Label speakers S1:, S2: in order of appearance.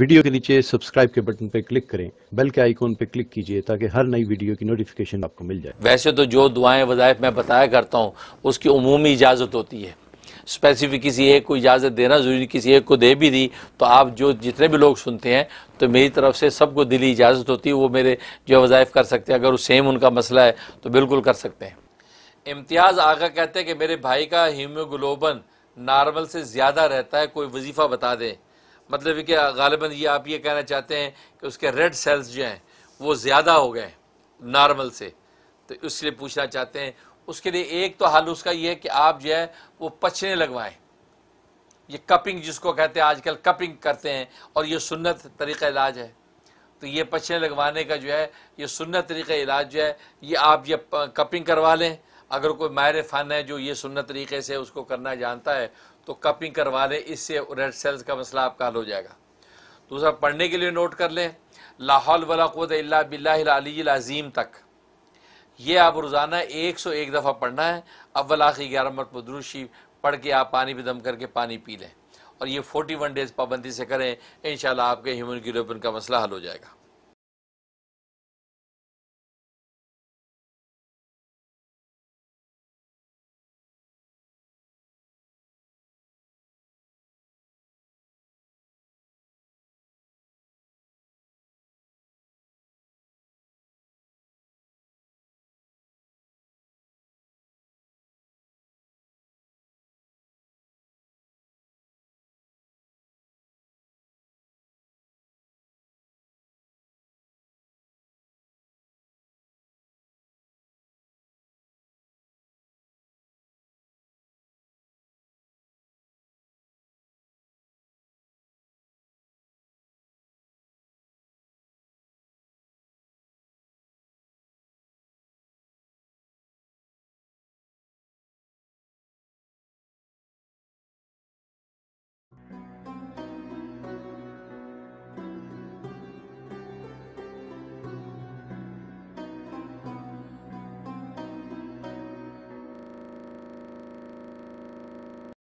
S1: video के नीचे subscribe के बटन पर क्लिक करें बेल के आइकॉन पर क्लिक कीजिए ताकि हर नई वीडियो की नोटिफिकेशन आपको मिल जाए वैसे तो जो दुआएं वज़ायफ मैं बताया करता हूँ उसकी उमूमी इजाज़त होती है स्पेसिफिक किसी एक को इजाज़त देना ज़रूरी किसी एक को दे भी दी तो आप जो जितने भी लोग सुनते हैं तो मेरी तरफ से सबको दिली इजाज़त होती है वो मेरे जो वज़ायफ़ कर सकते हैं अगर वो सेम उनका मसला है तो बिल्कुल कर सकते हैं इम्तियाज़ आगा कहते हैं कि मेरे भाई का हीमोग्लोबन नॉर्मल से ज़्यादा रहता है कोई वजीफ़ा बता दें मतलब कि गालिबा ये आप ये कहना चाहते हैं कि उसके रेड सेल्स जो हैं वो ज़्यादा हो गए नॉर्मल से तो इसलिए पूछना चाहते हैं उसके लिए एक तो हल उसका ये है कि आप जो है वो पछने लगवाएं ये कपिंग जिसको कहते हैं आजकल कपिंग करते हैं और ये सुन्नत तरीका इलाज है तो ये पछने लगवाने का जो है ये सुन्नत तरीका इलाज जो है ये आप ये कपिंग करवा लें अगर कोई मायर फ़न है जो ये सुन्नत तरीके से उसको करना जानता है तो कपिंग करवा लें इससे रेड सेल्स का मसला आपका हल हो जाएगा दूसरा तो पढ़ने के लिए नोट कर लें लाहौल अल्ला बिल्लाजीम तक ये आप रोज़ाना एक सौ एक दफ़ा पढ़ना है अव्वल आखिर ग्यारह मत दुरुशी पढ़ के आप पानी भी दम करके पानी पी लें और ये फोर्टी वन डेज़ पाबंदी से करें इन आपके ह्यूमन ग्लोबिन का मसला हल हो जाएगा